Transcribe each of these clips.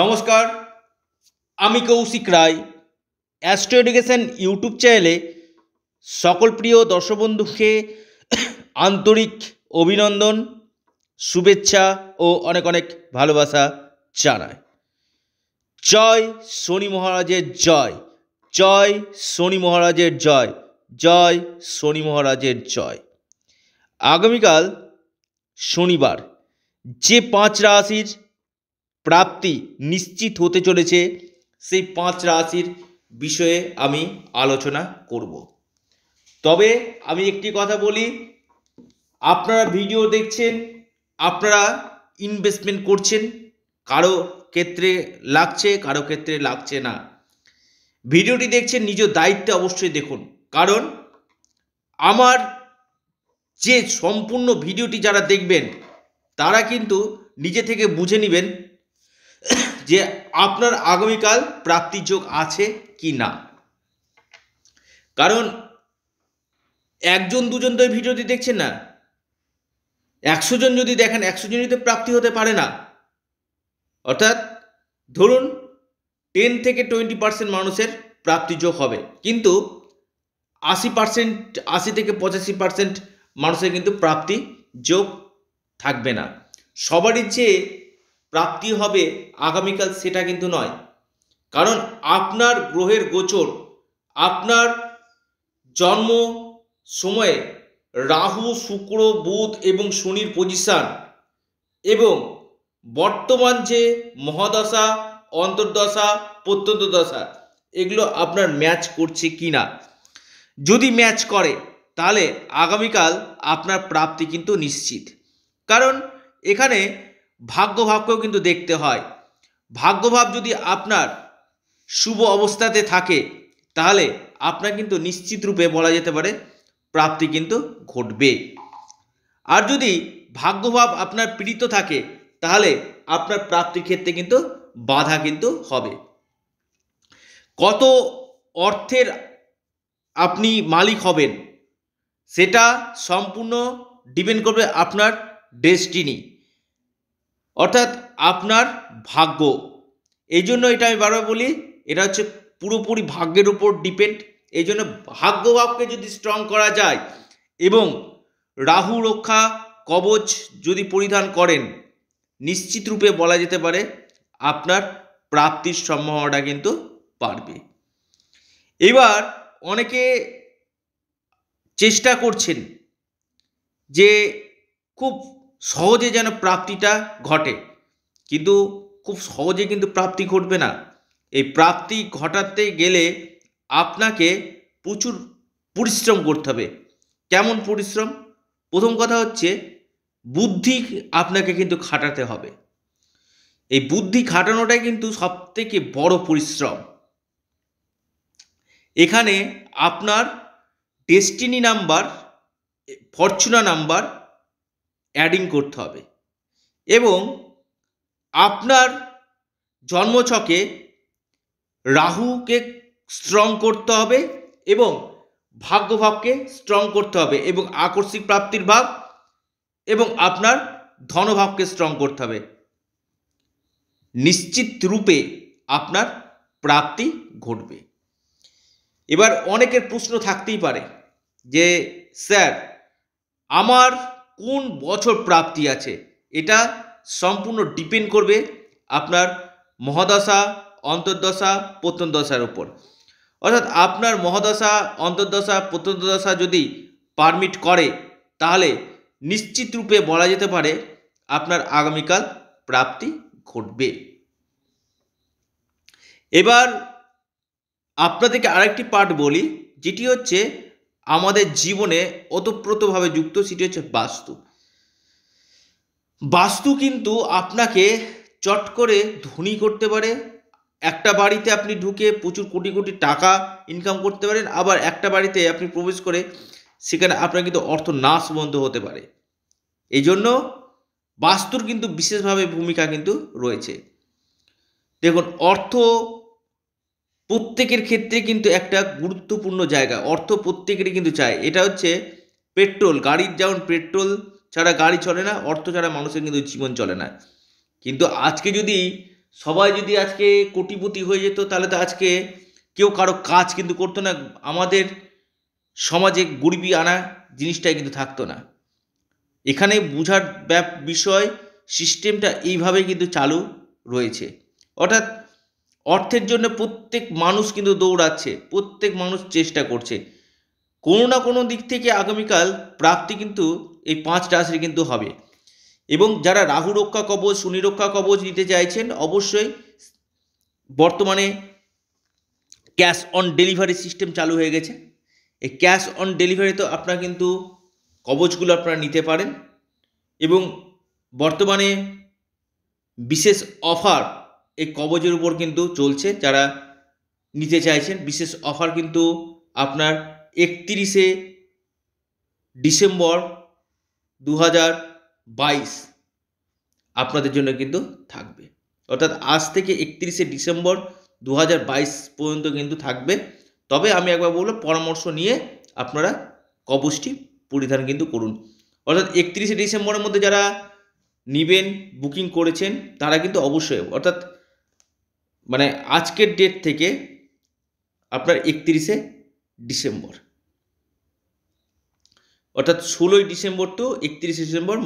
নমস্কার আমি Koushik Roy astro education YouTube চ্যানেলে সকল প্রিয় বন্ধুকে আন্তরিক অভিনন্দন শুভেচ্ছা ও অনেক অনেক ভালোবাসা জানায় জয় শনি মহারাজের জয় জয় শনি মহারাজের জয় জয় শনি মহারাজের জয় আগামীকাল শনিবার যে পাঁচ রাশির প্রাপ্তি নিশ্চিত হতে চলেছে সেই পাঁচ রাশির বিষয়ে আমি আলোচনা করব তবে আমি একটি কথা বলি আপনারা ভিডিও দেখছেন আপনারা ইনভেস্টমেন্ট করছেন কারো ক্ষেত্রে লাগছে কারো ক্ষেত্রে লাগছে না ভিডিওটি দেখছেন নিজ দায়িত্বে অবশ্যই দেখুন কারণ আমার যে সম্পূর্ণ ভিডিওটি যারা দেখবেন তারা কিন্তু নিজে থেকে বুঝে নেবেন যে আপনার আগামীকাল প্রাপ্তির যোগ আছে কি না কারণ একজন দুজন তো ভিডিওটি দেখছেন না একশো জন যদি দেখেন একশো জনই তো প্রাপ্তি হতে পারে না অর্থাৎ ধরুন টেন থেকে টোয়েন্টি পার্সেন্ট মানুষের প্রাপ্তি যোগ হবে কিন্তু আশি পার্সেন্ট আশি থেকে পঁচাশি পার্সেন্ট মানুষের কিন্তু প্রাপ্তি যোগ থাকবে না সবারই যে প্রাপ্তি হবে আগামীকাল সেটা কিন্তু নয় কারণ আপনার গ্রহের গোচর আপনার জন্ম সময়ে রাহু শুক্র বুধ এবং শনির পজিশান এবং বর্তমান যে মহাদশা অন্তর্দশা প্রত্যন্ত দশা এগুলো আপনার ম্যাচ করছে কি না যদি ম্যাচ করে তাহলে আগামীকাল আপনার প্রাপ্তি কিন্তু নিশ্চিত কারণ এখানে ভাগ্যভাবকেও কিন্তু দেখতে হয় ভাগ্যভাব যদি আপনার শুভ অবস্থাতে থাকে তাহলে আপনার কিন্তু নিশ্চিত রূপে বলা যেতে পারে প্রাপ্তি কিন্তু ঘটবে আর যদি ভাগ্যভাব আপনার পীড়িত থাকে তাহলে আপনার প্রাপ্তির ক্ষেত্রে কিন্তু বাধা কিন্তু হবে কত অর্থের আপনি মালিক হবেন সেটা সম্পূর্ণ ডিপেন্ড করবে আপনার ডেস্টিনি অর্থাৎ আপনার ভাগ্য এই জন্য এটা আমি বারবার বলি এটা হচ্ছে পুরোপুরি ভাগ্যের উপর ডিপেন্ড এই জন্য ভাগ্য ভাবকে যদি স্ট্রং করা যায় এবং রাহু রক্ষা কবচ যদি পরিধান করেন নিশ্চিত রূপে বলা যেতে পারে আপনার প্রাপ্তির সম্ভাবনাটা কিন্তু বাড়বে এবার অনেকে চেষ্টা করছেন যে খুব সহজে যেন প্রাপ্তিটা ঘটে কিন্তু খুব সহজে কিন্তু প্রাপ্তি ঘটবে না এই প্রাপ্তি ঘটাতে গেলে আপনাকে প্রচুর পরিশ্রম করতে হবে কেমন পরিশ্রম প্রথম কথা হচ্ছে বুদ্ধি আপনাকে কিন্তু খাটাতে হবে এই বুদ্ধি খাটানোটাই কিন্তু সবথেকে বড় পরিশ্রম এখানে আপনার destiny number fortune number adding করতে হবে এবং আপনার জন্মছকে রাহুকে স্ট্রং করতে হবে এবং ভাগ্যভাবকে স্ট্রং করতে হবে এবং আকস্মিক প্রাপ্তির ভাব এবং আপনার ধনভাবকে স্ট্রং করতে হবে নিশ্চিত রূপে আপনার প্রাপ্তি ঘটবে এবার অনেকের প্রশ্ন থাকতেই পারে যে স্যার আমার কোন বছর প্রাপ্তি আছে এটা সম্পূর্ণ ডিপেন্ড করবে আপনার মহাদশা অন্তর্দশা প্রত্যন্তদশার উপর অর্থাৎ আপনার মহাদশা অন্তর্দশা প্রত্যন্তদশা যদি পারমিট করে তাহলে নিশ্চিত রূপে বলা যেতে পারে আপনার আগামীকাল প্রাপ্তি ঘটবে এবার আপনাদেরকে আরেকটি পাঠ বলি যেটি হচ্ছে আমাদের জীবনে ওতপ্রোতভাবে যুক্ত সেটি হচ্ছে বাস্তু বাস্তু কিন্তু আপনাকে চট করে ধনী করতে পারে একটা বাড়িতে আপনি ঢুকে প্রচুর কোটি কোটি টাকা ইনকাম করতে পারেন আবার একটা বাড়িতে আপনি প্রবেশ করে সেখানে আপনার কিন্তু অর্থ নাশ বন্ধ হতে পারে এই জন্য বাস্তুর কিন্তু বিশেষভাবে ভূমিকা কিন্তু রয়েছে দেখুন অর্থ প্রত্যেকের ক্ষেত্রে কিন্তু একটা গুরুত্বপূর্ণ জায়গা অর্থ প্রত্যেকেরই কিন্তু চায় এটা হচ্ছে পেট্রোল গাড়ির যেমন পেট্রোল ছাড়া গাড়ি চলে না অর্থ ছাড়া মানুষের কিন্তু জীবন চলে না কিন্তু আজকে যদি সবাই যদি আজকে কোটিপতি হয়ে যেত তাহলে তো আজকে কেউ কারো কাজ কিন্তু করতো না আমাদের সমাজে গরিবি আনা জিনিসটাই কিন্তু থাকতো না এখানে বুঝার বিষয় সিস্টেমটা এইভাবে কিন্তু চালু রয়েছে অর্থাৎ অর্থের জন্য প্রত্যেক মানুষ কিন্তু দৌড়াচ্ছে প্রত্যেক মানুষ চেষ্টা করছে কোনো না কোনো দিক থেকে আগামীকাল প্রাপ্তি কিন্তু এই পাঁচটা রাশির কিন্তু হবে এবং যারা রাহু রক্ষা কবচ শনি রক্ষা কবচ নিতে চাইছেন অবশ্যই বর্তমানে ক্যাশ অন ডেলিভারি সিস্টেম চালু হয়ে গেছে এই ক্যাশ অন ডেলিভারিতেও আপনারা কিন্তু কবচগুলো আপনারা নিতে পারেন এবং বর্তমানে বিশেষ অফার এই কবজের উপর কিন্তু চলছে যারা নিতে চাইছেন বিশেষ অফার কিন্তু আপনার একত্রিশে ডিসেম্বর দু বাইশ আপনাদের জন্য কিন্তু থাকবে অর্থাৎ আজ থেকে একত্রিশে ডিসেম্বর দু পর্যন্ত কিন্তু থাকবে তবে আমি একবার বলবো পরামর্শ নিয়ে আপনারা কবচটি পরিধান কিন্তু করুন অর্থাৎ একত্রিশে ডিসেম্বরের মধ্যে যারা নিবেন বুকিং করেছেন তারা কিন্তু অবশ্যই অর্থাৎ মানে আজকের ডেট থেকে আপনার একত্রিশে ডিসেম্বর অর্থাৎ ষোলোই ডিসেম্বর তো একত্রিশে ডিসেম্বর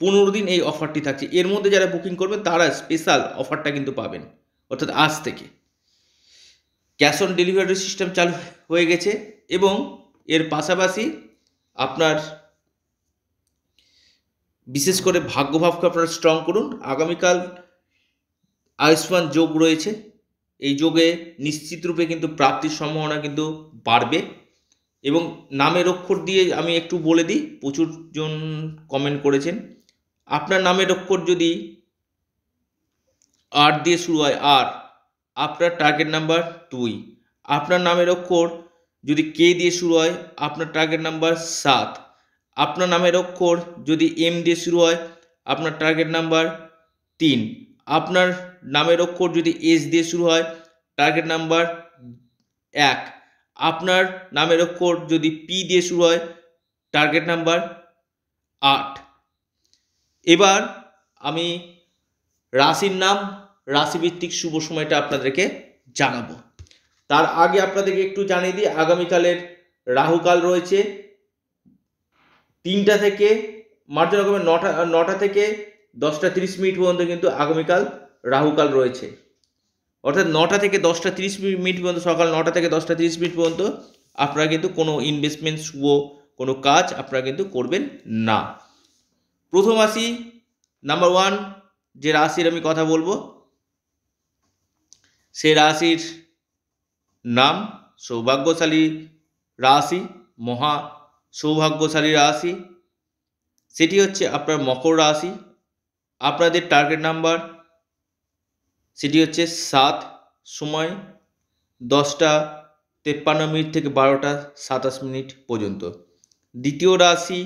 পনেরো দিন এই অফারটি থাকছে এর মধ্যে যারা বুকিং করবেন তারা স্পেশাল অফারটা কিন্তু পাবেন অর্থাৎ আজ থেকে ক্যাশ অন ডেলিভারি সিস্টেম চালু হয়ে গেছে এবং এর পাশাপাশি আপনার বিশেষ করে ভাগ্যভাবকে আপনারা স্ট্রং করুন আগামীকাল আয়ুষ্মান যোগ রয়েছে এই যোগে নিশ্চিতরূপে কিন্তু প্রাপ্তির সম্ভাবনা কিন্তু বাড়বে এবং নামের অক্ষর দিয়ে আমি একটু বলে দিই প্রচুরজন কমেন্ট করেছেন আপনার নামের অক্ষর যদি আর দিয়ে শুরু হয় আর আপনার টার্গেট নাম্বার দুই আপনার নামের অক্ষর যদি কে দিয়ে শুরু হয় আপনার টার্গেট নাম্বার সাত আপনার নামের অক্ষর যদি এম দিয়ে শুরু হয় আপনার টার্গেট নাম্বার তিন আপনার নামের অক্ষর যদি এস দিয়ে শুরু হয় টার্গেট নাম্বার এক আপনার নামের অক্ষর যদি পি দিয়ে শুরু হয় টার্গেট নাম্বার আট এবার আমি রাশির নাম রাশিভিত্তিক শুভ সময়টা আপনাদেরকে জানাবো তার আগে আপনাদেরকে একটু জানিয়ে দিই আগামীকালের রাহুকাল রয়েছে তিনটা থেকে মার্জনা রকমের নটা নটা থেকে দশটা তিরিশ মিনিট পর্যন্ত কিন্তু আগামীকাল রাহুকাল রয়েছে অর্থাৎ নটা থেকে দশটা তিরিশ মিনিট পর্যন্ত সকাল নটা থেকে দশটা তিরিশ মিনিট পর্যন্ত আপনারা কিন্তু কোনো ইনভেস্টমেন্ট শুভ কোনো কাজ আপনারা কিন্তু করবেন না প্রথম আসি নাম্বার ওয়ান যে রাশির আমি কথা বলবো সে রাশির নাম সৌভাগ্যশালী রাশি মহা সৌভাগ্যশালী রাশি সেটি হচ্ছে আপনার মকর রাশি আপনাদের টার্গেট নাম্বার সেটি হচ্ছে সাত সময় দশটা তেপ্পান্ন মিনিট থেকে বারোটা সাতাশ মিনিট পর্যন্ত দ্বিতীয় রাশি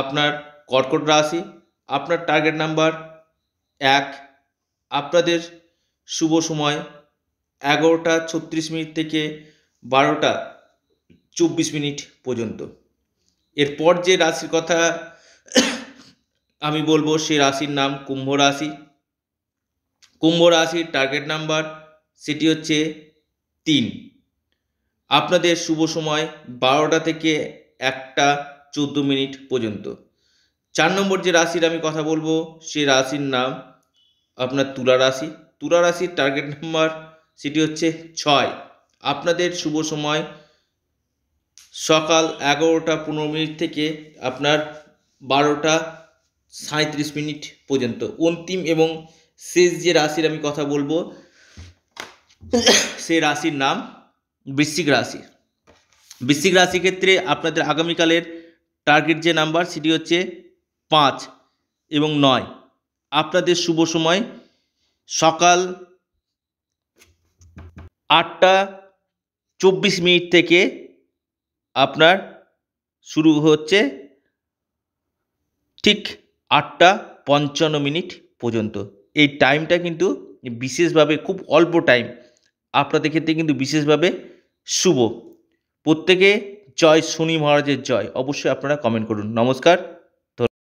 আপনার কর্কট রাশি আপনার টার্গেট নাম্বার এক আপনাদের শুভ সময় এগারোটা ছত্রিশ মিনিট থেকে বারোটা চব্বিশ মিনিট পর্যন্ত এরপর যে রাশির কথা আমি বলবো সে রাশির নাম কুম্ভ রাশি কুম্ভ রাশির টার্গেট নাম্বার সেটি হচ্ছে তিন আপনাদের শুভ সময় বারোটা থেকে একটা চোদ্দ মিনিট পর্যন্ত চার নম্বর যে রাশির আমি কথা বলবো সে রাশির নাম আপনার তুলা রাশি তুলা রাশির টার্গেট নাম্বার সেটি হচ্ছে ছয় আপনাদের শুভ সময় সকাল এগারোটা পনেরো মিনিট থেকে আপনার বারোটা সাঁত্রিশ মিনিট পর্যন্ত অন্তিম এবং শেষ যে রাশির আমি কথা বলবো সেই রাশির নাম বৃশ্চিক রাশি বৃশ্চিক রাশি ক্ষেত্রে আপনাদের আগামীকালের টার্গেট যে নাম্বার সেটি হচ্ছে পাঁচ এবং নয় আপনাদের শুভ সময় সকাল আটটা চব্বিশ মিনিট থেকে আপনার শুরু হচ্ছে ঠিক আটটা পঞ্চান্ন মিনিট পর্যন্ত এই টাইমটা কিন্তু বিশেষভাবে খুব অল্প টাইম আপনাদের ক্ষেত্রে কিন্তু বিশেষভাবে শুভ প্রত্যেকে জয় শনি মহারাজের জয় অবশ্যই আপনারা কমেন্ট করুন নমস্কার